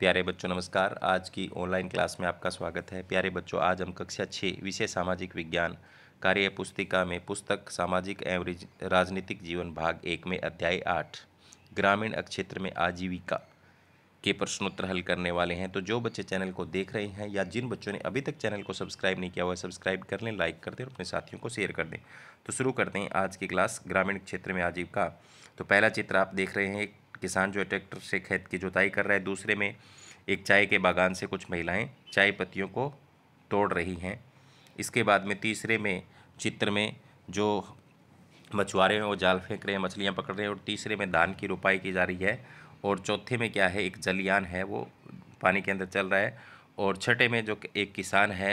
प्यारे बच्चों नमस्कार आज की ऑनलाइन क्लास में आपका स्वागत है प्यारे बच्चों आज हम कक्षा छः विषय सामाजिक विज्ञान कार्य पुस्तिका में पुस्तक सामाजिक एवं राजनीतिक जीवन भाग एक में अध्याय आठ ग्रामीण क्षेत्र में आजीविका के प्रश्नोत्तर हल करने वाले हैं तो जो बच्चे चैनल को देख रहे हैं या जिन बच्चों ने अभी तक चैनल को सब्सक्राइब नहीं किया हुआ सब्सक्राइब कर लें लाइक कर दें और अपने साथियों को शेयर कर दें तो शुरू करते हैं आज की क्लास ग्रामीण क्षेत्र में आजीविका तो पहला चित्र आप देख रहे हैं किसान जो है ट्रैक्टर से खेत की जुताई कर रहा है दूसरे में एक चाय के बागान से कुछ महिलाएं चाय पत्तियों को तोड़ रही हैं इसके बाद में तीसरे में चित्र में जो मछुआरे हैं वो जाल फेंक रहे हैं मछलियाँ पकड़ रहे हैं और तीसरे में धान की रोपाई की जा रही है और चौथे में क्या है एक जलियान है वो पानी के अंदर चल रहा है और छठे में जो एक किसान है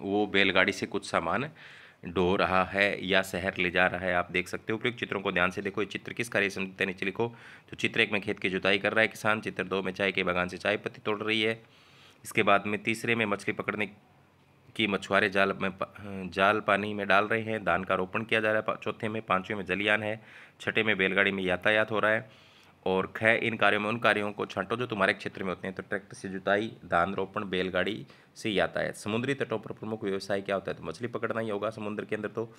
वो बैलगाड़ी से कुछ सामान ढो रहा है या शहर ले जा रहा है आप देख सकते हो उपयुक्त चित्रों को ध्यान से देखो ये चित्र किस कार्य समझते नीचे लिखो तो चित्र एक में खेत की जुताई कर रहा है किसान चित्र दो में चाय के बागान से चाय पत्ती तोड़ रही है इसके बाद में तीसरे में मछली पकड़ने की मछुआरे जाल में जाल पानी में डाल रहे हैं धान का रोपण किया जा रहा है चौथे में पाँचवें में जलियान है छठे में बैलगाड़ी में यातायात हो रहा है और ख इन कार्यों में उन कार्यों को छांटो जो तुम्हारे क्षेत्र में होते हैं तो ट्रैक्टर से जुताई धान रोपण बैलगाड़ी से यातायात समुद्री तटों पर प्रमुख व्यवसाय क्या होता है तो मछली पकड़ना ही होगा समुद्र के अंदर तो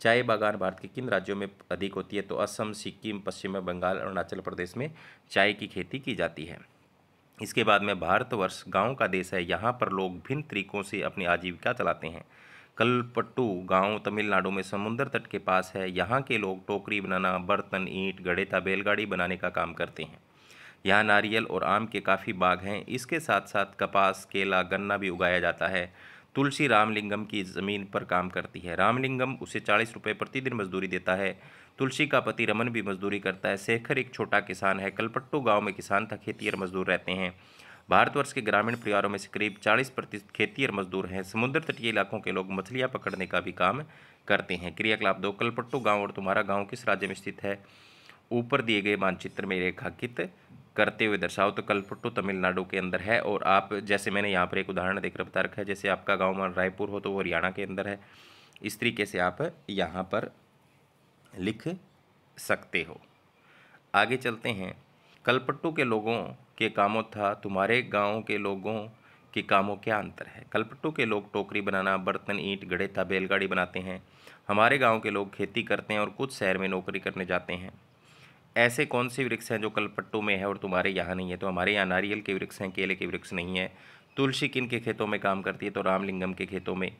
चाय बागान भारत के किन राज्यों में अधिक होती है तो असम सिक्किम पश्चिम बंगाल अरुणाचल प्रदेश में चाय की खेती की जाती है इसके बाद में भारतवर्ष गाँव का देश है यहाँ पर लोग भिन्न तरीकों से अपनी आजीविका चलाते हैं कलपट्टू गांव तमिलनाडु में समुद्र तट के पास है यहाँ के लोग टोकरी बनाना बर्तन ईंट गड़ेता बैलगाड़ी बनाने का काम करते हैं यहाँ नारियल और आम के काफ़ी बाग हैं इसके साथ साथ कपास केला गन्ना भी उगाया जाता है तुलसी रामलिंगम की ज़मीन पर काम करती है रामलिंगम उसे चालीस रुपये प्रतिदिन मजदूरी देता है तुलसी का पति रमन भी मजदूरी करता है शेखर एक छोटा किसान है कलपट्टू गाँव में किसान था खेती और मजदूर रहते हैं भारतवर्ष के ग्रामीण परिवारों में से करीब 40 प्रतिशत खेती और मजदूर हैं समुद्र तटीय इलाकों के लोग मछलियाँ पकड़ने का भी काम करते हैं क्रियाकलाप दो कलपट्टू गाँव और तुम्हारा गाँव किस राज्य में स्थित है ऊपर दिए गए मानचित्र में रेखाकित करते हुए दर्शाओ तो कलपट्टू तमिलनाडु के अंदर है और आप जैसे मैंने यहाँ पर एक उदाहरण देकर बता रखा है जैसे आपका गाँव मान रायपुर हो तो वो हरियाणा के अंदर है इस तरीके से आप यहाँ पर लिख सकते हो आगे चलते हैं कलपट्टू के लोगों के कामों था तुम्हारे गाँव के लोगों के कामों क्या अंतर है कलपट्टू के लोग टोकरी बनाना बर्तन ईंट था बैलगाड़ी बनाते हैं हमारे गाँव के लोग खेती करते हैं और कुछ शहर में नौकरी करने जाते हैं ऐसे कौन से वृक्ष हैं जो कलपट्टू में है और तुम्हारे यहाँ नहीं है तो हमारे यहाँ नारियल के वृक्ष हैं केले के वृक्ष नहीं है तुलसी किन के खेतों में काम करती है तो रामलिंगम के खेतों में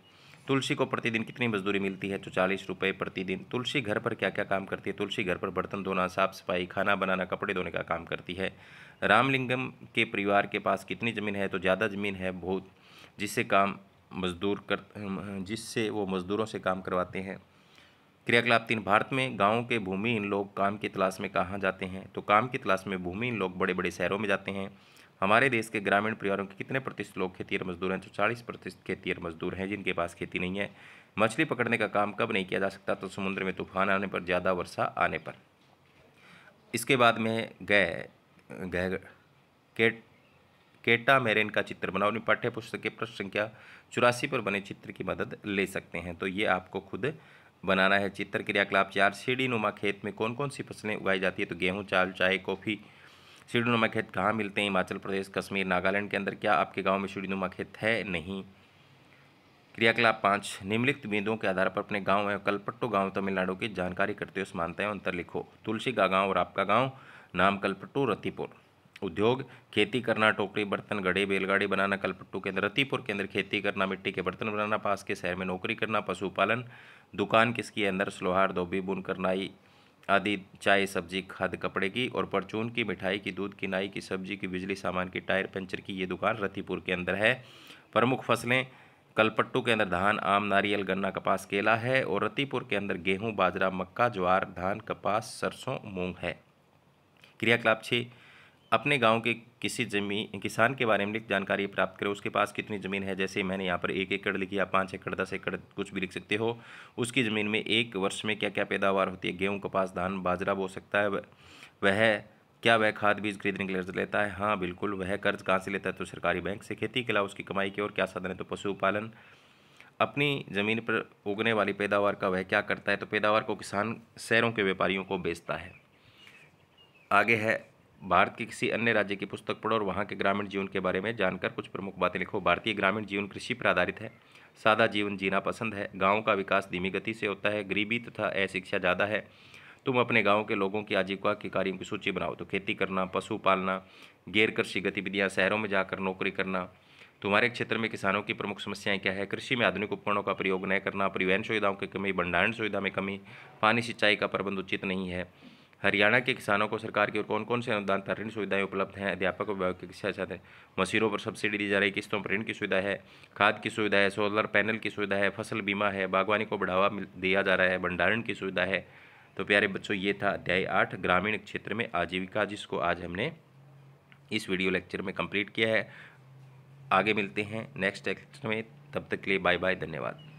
तुलसी को प्रतिदिन कितनी मजदूरी मिलती है तो चालीस रुपये प्रतिदिन तुलसी घर पर क्या क्या काम करती है तुलसी घर पर बर्तन धोना साफ सफाई खाना बनाना कपड़े धोने का काम करती है रामलिंगम के परिवार के पास कितनी ज़मीन है तो ज़्यादा ज़मीन है बहुत जिससे काम मजदूर कर जिससे वो मजदूरों से काम करवाते हैं क्रियाकलाप तीन भारत में गाँव के भूमिहीन लोग काम की तलाश में कहाँ जाते हैं तो काम की तलाश में भूमिहीन लोग बड़े बड़े शहरों में जाते हैं हमारे देश के ग्रामीण परिवारों के कितने प्रतिशत लोग और मजदूर हैं तो चालीस प्रतिशत और मजदूर हैं जिनके पास खेती नहीं है मछली पकड़ने का काम कब नहीं किया जा सकता तो समुद्र में तूफान आने पर ज़्यादा वर्षा आने पर इसके बाद में गए गए केट केटा मेरेन का चित्र बनाओ अपनी पाठ्य पुस्तक के प्रश्न संख्या चौरासी पर बने चित्र की मदद ले सकते हैं तो ये आपको खुद बनाना है चित्र क्रियाकलाप चार सीढ़ी नुमा खेत में कौन कौन सी फसलें उगाई जाती है तो गेहूँ चावल चाय कॉफ़ी सीढ़ीनुमा खेत कहाँ मिलते हैं हिमाचल प्रदेश कश्मीर नागालैंड के अंदर क्या आपके गाँव में सीढ़ीनुमा खेत है नहीं क्रियाकलाप पाँच निम्नलिखित बिंदुओं के आधार पर अपने गाँव एवं कलपट्टो गाँव तमिलनाडु की जानकारी करते हुए मानते हैं अंतर लिखो तुलसी का गाँव और आपका गाँव नाम कलपट्टू रतिपुर उद्योग खेती करना टोकरी बर्तन गढ़े बैलगाड़ी बनाना कलपट्टू केंद्र रतिपुर केंद्र खेती करना मिट्टी के बर्तन बनाना पास के शहर में नौकरी करना पशुपालन दुकान किसकी अंदर सलोहार धोबी बुन करनाई आदि चाय सब्जी खाद कपड़े की और परचून की मिठाई की दूध की नाई की सब्जी की बिजली सामान की टायर पंचर की ये दुकान रतीपुर के अंदर है प्रमुख फसलें कलपट्टू के अंदर धान आम नारियल गन्ना कपास केला है और रतीपुर के अंदर गेहूं बाजरा मक्का ज्वार धान कपास सरसों मूंग है क्रियाकलाप छः अपने गांव के किसी जमीन किसान के बारे में लिख जानकारी प्राप्त करें उसके पास कितनी ज़मीन है जैसे मैंने यहाँ पर एक एकड़ लिखी आप पाँच एकड़ दस एकड़ कुछ भी लिख सकते हो उसकी ज़मीन में एक वर्ष में क्या क्या पैदावार होती है गेहूँ कपास धान बाजरा बो सकता है वह क्या वह खाद बीज खरीदने के लिए लेता है हाँ बिल्कुल वह कर्ज कहाँ से लेता है तो सरकारी बैंक से खेती के अलावा उसकी कमाई की और क्या साधन है तो पशुपालन अपनी ज़मीन पर उगने वाली पैदावार का वह क्या करता है तो पैदावार को किसान शहरों के व्यापारियों को बेचता है आगे है भारत के किसी अन्य राज्य की पुस्तक पढ़ो और वहाँ के ग्रामीण जीवन के बारे में जानकर कुछ प्रमुख बातें लिखो भारतीय ग्रामीण जीवन कृषि पर आधारित है सादा जीवन जीना पसंद है गाँव का विकास धीमी गति से होता है गरीबी तथा अशिक्षा ज़्यादा है तुम अपने गांव के लोगों की आजीविका के कार्यों की सूची बनाओ तो खेती करना पशु पालना गैर कृषि गतिविधियाँ शहरों में जाकर नौकरी करना तुम्हारे क्षेत्र में किसानों की प्रमुख समस्याएं क्या है कृषि में आधुनिक उपकरणों का प्रयोग न करना परिवहन सुविधाओं की कमी भंडारण सुविधा में कमी पानी सिंचाई का प्रबंध उचित नहीं है हरियाणा के किसानों को सरकार की ओर कौन कौन से अनुदान तथा ऋण सुविधाएं उपलब्ध हैं अध्यापक और व्यावसायिक शिक्षा छात्र मशीनों पर सब्सिडी दी जा रही किस्तों पर ऋण की सुविधा है खाद की सुविधा है सोलर पैनल की सुविधा है फसल बीमा है बागवानी को बढ़ावा दिया जा रहा है भंडारण की सुविधा है तो प्यारे बच्चों ये था अध्याय आठ ग्रामीण क्षेत्र में आजीविका जिसको आज हमने इस वीडियो लेक्चर में कंप्लीट किया है आगे मिलते हैं नेक्स्ट लेक्चर में तब तक के लिए बाय बाय धन्यवाद